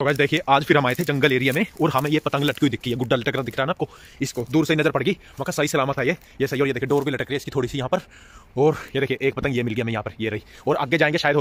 तो वैसे देखिए आज फिर हम आए थे जंगल एरिया में और हमें ये पतंग लटकी हुई दिखी है गुड्डा लटक रहा दिख रहा है ना आपको इसको दूर से नजर पड़ गई मगर सही सलामत है ये ये सही और ये देखिए डोर भी लटक रही है इसकी थोड़ी सी यहाँ पर और ये देखिए एक पतंग ये मिल गया मैं यहाँ पर ये रही और आगे जाएंगे शायद